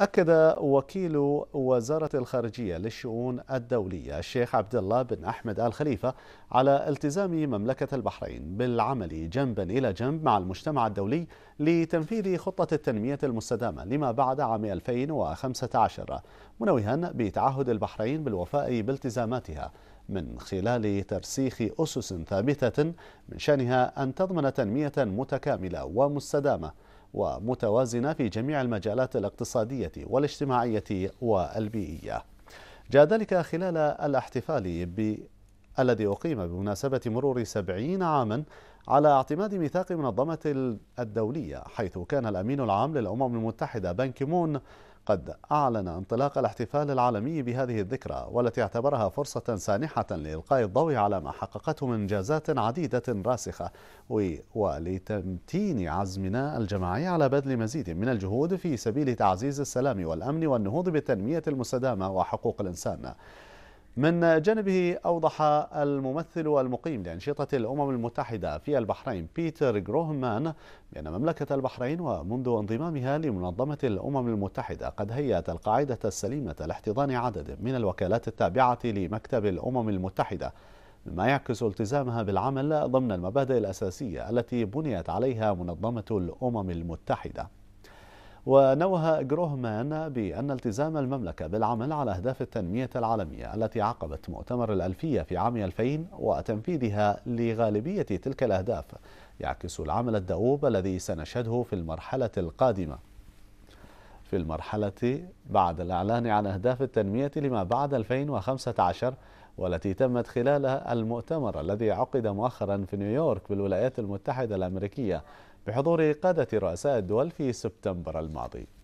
أكد وكيل وزارة الخارجية للشؤون الدولية الشيخ عبد الله بن أحمد آل خليفة على التزام مملكة البحرين بالعمل جنبا إلى جنب مع المجتمع الدولي لتنفيذ خطة التنمية المستدامة لما بعد عام 2015 منوها بتعهد البحرين بالوفاء بالتزاماتها من خلال ترسيخ أسس ثابتة من شأنها أن تضمن تنمية متكاملة ومستدامة ومتوازنة في جميع المجالات الاقتصادية والاجتماعية والبيئية جاء ذلك خلال الاحتفال ب الذي أقيم بمناسبة مرور سبعين عاما على اعتماد ميثاق منظمة الدولية حيث كان الأمين العام للأمم المتحدة بانكيمون قد أعلن انطلاق الاحتفال العالمي بهذه الذكرى والتي اعتبرها فرصة سانحة لإلقاء الضوء على ما حققته من إنجازات عديدة راسخة ولتمتين عزمنا الجماعي على بذل مزيد من الجهود في سبيل تعزيز السلام والأمن والنهوض بالتنمية المستدامة وحقوق الإنسان من جانبه أوضح الممثل المقيم لأنشطة الأمم المتحدة في البحرين بيتر جروهمان بأن مملكة البحرين ومنذ انضمامها لمنظمة الأمم المتحدة قد هيأت القاعدة السليمة لاحتضان عدد من الوكالات التابعة لمكتب الأمم المتحدة مما يعكس التزامها بالعمل ضمن المبادئ الأساسية التي بنيت عليها منظمة الأمم المتحدة ونوه جروهمان بأن التزام المملكة بالعمل على أهداف التنمية العالمية التي عقبت مؤتمر الألفية في عام 2000 وتنفيذها لغالبية تلك الأهداف يعكس العمل الدؤوب الذي سنشهده في المرحلة القادمة في المرحلة بعد الإعلان عن أهداف التنمية لما بعد 2015 والتي تمت خلال المؤتمر الذي عقد مؤخرا في نيويورك بالولايات المتحدة الأمريكية بحضور قادة رؤساء الدول في سبتمبر الماضي